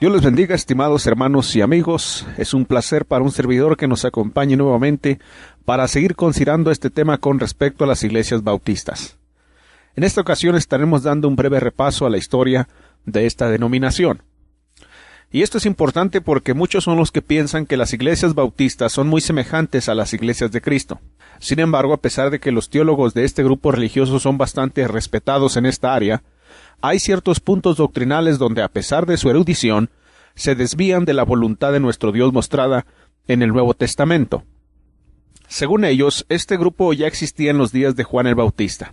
Dios les bendiga, estimados hermanos y amigos. Es un placer para un servidor que nos acompañe nuevamente para seguir considerando este tema con respecto a las iglesias bautistas. En esta ocasión estaremos dando un breve repaso a la historia de esta denominación. Y esto es importante porque muchos son los que piensan que las iglesias bautistas son muy semejantes a las iglesias de Cristo. Sin embargo, a pesar de que los teólogos de este grupo religioso son bastante respetados en esta área, hay ciertos puntos doctrinales donde, a pesar de su erudición, se desvían de la voluntad de nuestro Dios mostrada en el Nuevo Testamento. Según ellos, este grupo ya existía en los días de Juan el Bautista.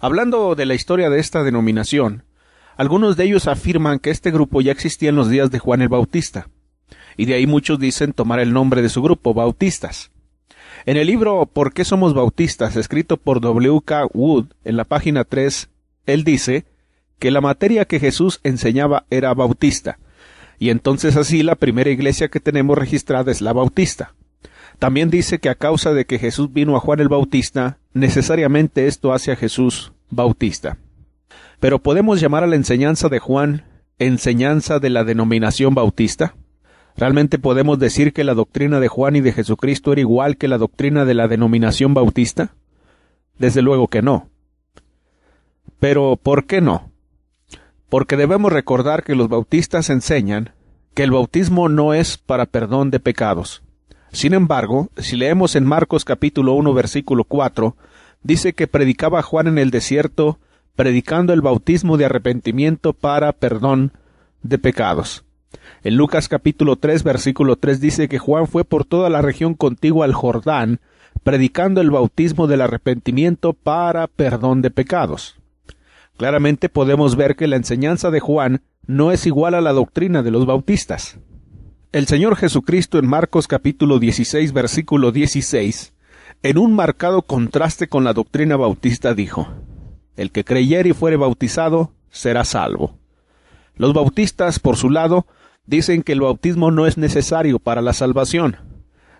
Hablando de la historia de esta denominación, algunos de ellos afirman que este grupo ya existía en los días de Juan el Bautista, y de ahí muchos dicen tomar el nombre de su grupo, bautistas. En el libro ¿Por qué somos bautistas? escrito por W. K. Wood en la página 3 él dice que la materia que Jesús enseñaba era bautista, y entonces así la primera iglesia que tenemos registrada es la bautista. También dice que a causa de que Jesús vino a Juan el Bautista, necesariamente esto hace a Jesús bautista. Pero podemos llamar a la enseñanza de Juan enseñanza de la denominación bautista? ¿Realmente podemos decir que la doctrina de Juan y de Jesucristo era igual que la doctrina de la denominación bautista? Desde luego que no. Pero ¿por qué no? Porque debemos recordar que los bautistas enseñan que el bautismo no es para perdón de pecados. Sin embargo, si leemos en Marcos capítulo 1 versículo 4, dice que predicaba Juan en el desierto, predicando el bautismo de arrepentimiento para perdón de pecados. En Lucas capítulo 3 versículo 3 dice que Juan fue por toda la región contigua al Jordán, predicando el bautismo del arrepentimiento para perdón de pecados. Claramente podemos ver que la enseñanza de Juan no es igual a la doctrina de los bautistas. El Señor Jesucristo en Marcos capítulo 16 versículo 16, en un marcado contraste con la doctrina bautista, dijo, El que creyere y fuere bautizado será salvo. Los bautistas, por su lado, dicen que el bautismo no es necesario para la salvación.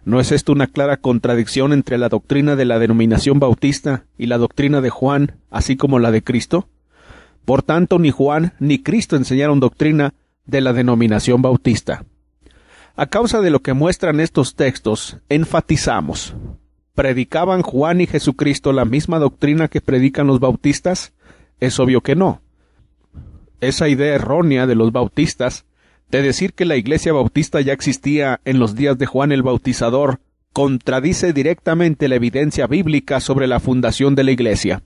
¿No es esto una clara contradicción entre la doctrina de la denominación bautista y la doctrina de Juan, así como la de Cristo? Por tanto, ni Juan ni Cristo enseñaron doctrina de la denominación bautista. A causa de lo que muestran estos textos, enfatizamos. ¿Predicaban Juan y Jesucristo la misma doctrina que predican los bautistas? Es obvio que no. Esa idea errónea de los bautistas de decir que la iglesia bautista ya existía en los días de Juan el Bautizador contradice directamente la evidencia bíblica sobre la fundación de la iglesia.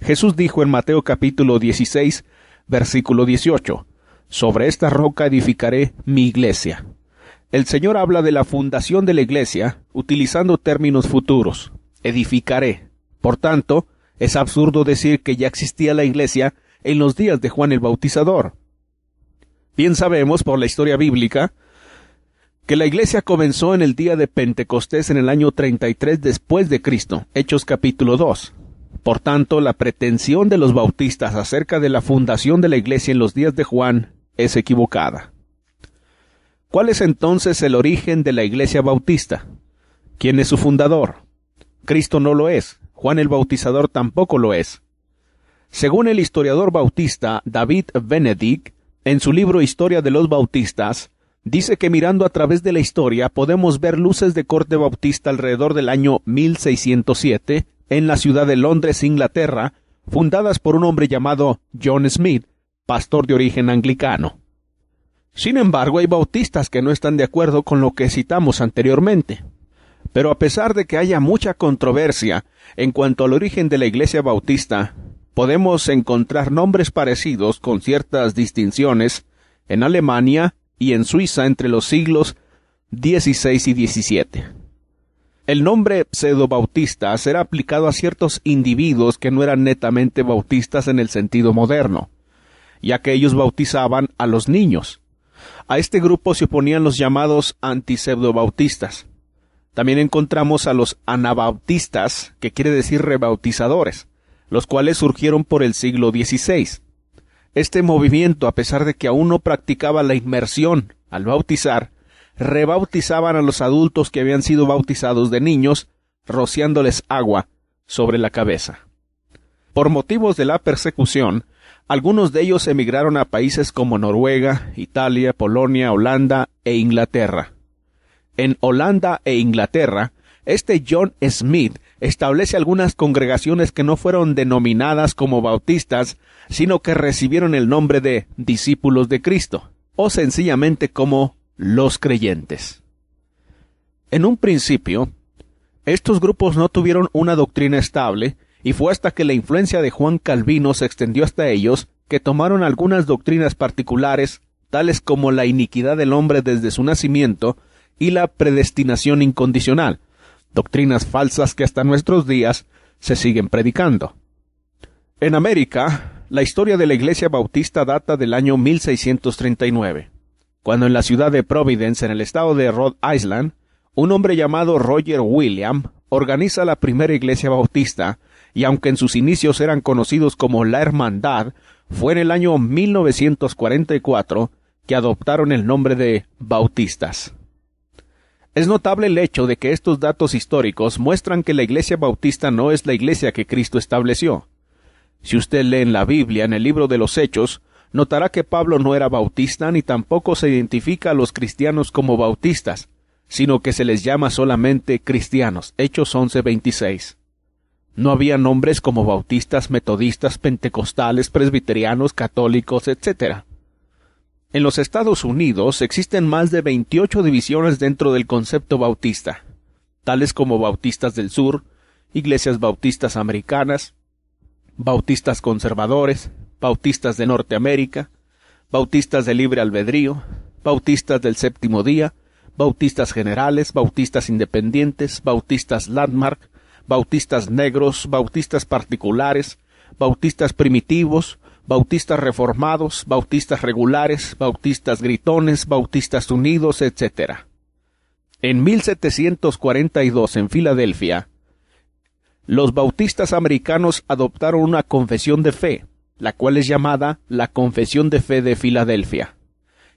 Jesús dijo en Mateo capítulo 16, versículo 18, Sobre esta roca edificaré mi iglesia. El Señor habla de la fundación de la iglesia utilizando términos futuros. Edificaré. Por tanto, es absurdo decir que ya existía la iglesia en los días de Juan el Bautizador. Bien sabemos por la historia bíblica que la iglesia comenzó en el día de Pentecostés en el año 33 después de Cristo, Hechos capítulo 2. Por tanto, la pretensión de los bautistas acerca de la fundación de la iglesia en los días de Juan es equivocada. ¿Cuál es entonces el origen de la iglesia bautista? ¿Quién es su fundador? Cristo no lo es, Juan el Bautizador tampoco lo es. Según el historiador bautista David Benedict, en su libro Historia de los Bautistas, dice que mirando a través de la historia podemos ver luces de corte bautista alrededor del año 1607 en la ciudad de Londres, Inglaterra, fundadas por un hombre llamado John Smith, pastor de origen anglicano. Sin embargo, hay bautistas que no están de acuerdo con lo que citamos anteriormente. Pero a pesar de que haya mucha controversia en cuanto al origen de la Iglesia Bautista, podemos encontrar nombres parecidos con ciertas distinciones en Alemania y en Suiza entre los siglos XVI y XVII. El nombre pseudo-bautista será aplicado a ciertos individuos que no eran netamente bautistas en el sentido moderno, ya que ellos bautizaban a los niños. A este grupo se oponían los llamados antiseudo-bautistas. También encontramos a los anabautistas, que quiere decir rebautizadores, los cuales surgieron por el siglo XVI. Este movimiento, a pesar de que aún no practicaba la inmersión al bautizar, rebautizaban a los adultos que habían sido bautizados de niños, rociándoles agua sobre la cabeza. Por motivos de la persecución, algunos de ellos emigraron a países como Noruega, Italia, Polonia, Holanda e Inglaterra. En Holanda e Inglaterra, este John Smith establece algunas congregaciones que no fueron denominadas como bautistas, sino que recibieron el nombre de discípulos de Cristo, o sencillamente como los creyentes. En un principio, estos grupos no tuvieron una doctrina estable, y fue hasta que la influencia de Juan Calvino se extendió hasta ellos que tomaron algunas doctrinas particulares, tales como la iniquidad del hombre desde su nacimiento y la predestinación incondicional, doctrinas falsas que hasta nuestros días se siguen predicando. En América, la historia de la Iglesia Bautista data del año 1639 cuando en la ciudad de Providence, en el estado de Rhode Island, un hombre llamado Roger William organiza la primera iglesia bautista, y aunque en sus inicios eran conocidos como la Hermandad, fue en el año 1944 que adoptaron el nombre de bautistas. Es notable el hecho de que estos datos históricos muestran que la iglesia bautista no es la iglesia que Cristo estableció. Si usted lee en la Biblia, en el libro de los Hechos, notará que Pablo no era bautista ni tampoco se identifica a los cristianos como bautistas, sino que se les llama solamente cristianos. Hechos 11:26. No había nombres como bautistas, metodistas, pentecostales, presbiterianos, católicos, etc. En los Estados Unidos existen más de 28 divisiones dentro del concepto bautista, tales como bautistas del sur, iglesias bautistas americanas, bautistas conservadores, bautistas de Norteamérica, bautistas de libre albedrío, bautistas del séptimo día, bautistas generales, bautistas independientes, bautistas landmark, bautistas negros, bautistas particulares, bautistas primitivos, bautistas reformados, bautistas regulares, bautistas gritones, bautistas unidos, etc. En 1742 en Filadelfia, los bautistas americanos adoptaron una confesión de fe la cual es llamada la Confesión de Fe de Filadelfia,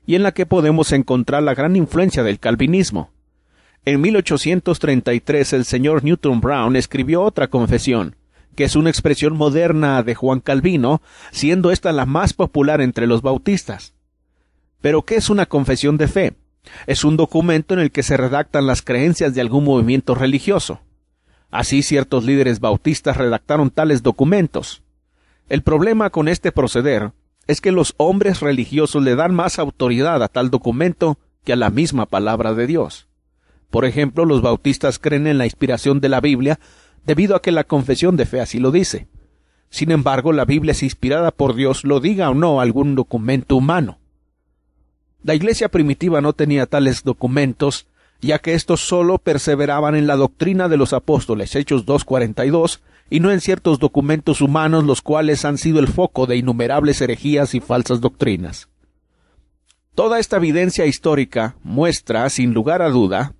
y en la que podemos encontrar la gran influencia del calvinismo. En 1833 el señor Newton Brown escribió otra confesión, que es una expresión moderna de Juan Calvino, siendo esta la más popular entre los bautistas. Pero ¿qué es una confesión de fe? Es un documento en el que se redactan las creencias de algún movimiento religioso. Así ciertos líderes bautistas redactaron tales documentos. El problema con este proceder es que los hombres religiosos le dan más autoridad a tal documento que a la misma palabra de Dios. Por ejemplo, los bautistas creen en la inspiración de la Biblia debido a que la confesión de fe así lo dice. Sin embargo, la Biblia es inspirada por Dios, lo diga o no algún documento humano. La iglesia primitiva no tenía tales documentos, ya que estos sólo perseveraban en la doctrina de los apóstoles, Hechos 2.42, y no en ciertos documentos humanos los cuales han sido el foco de innumerables herejías y falsas doctrinas. Toda esta evidencia histórica muestra, sin lugar a duda,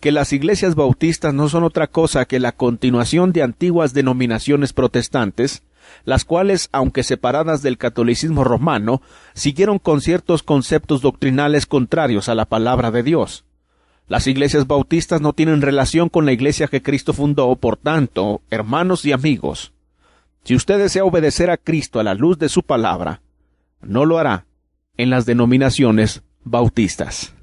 que las iglesias bautistas no son otra cosa que la continuación de antiguas denominaciones protestantes, las cuales, aunque separadas del catolicismo romano, siguieron con ciertos conceptos doctrinales contrarios a la palabra de Dios. Las iglesias bautistas no tienen relación con la iglesia que Cristo fundó, por tanto, hermanos y amigos, si usted desea obedecer a Cristo a la luz de su palabra, no lo hará en las denominaciones bautistas.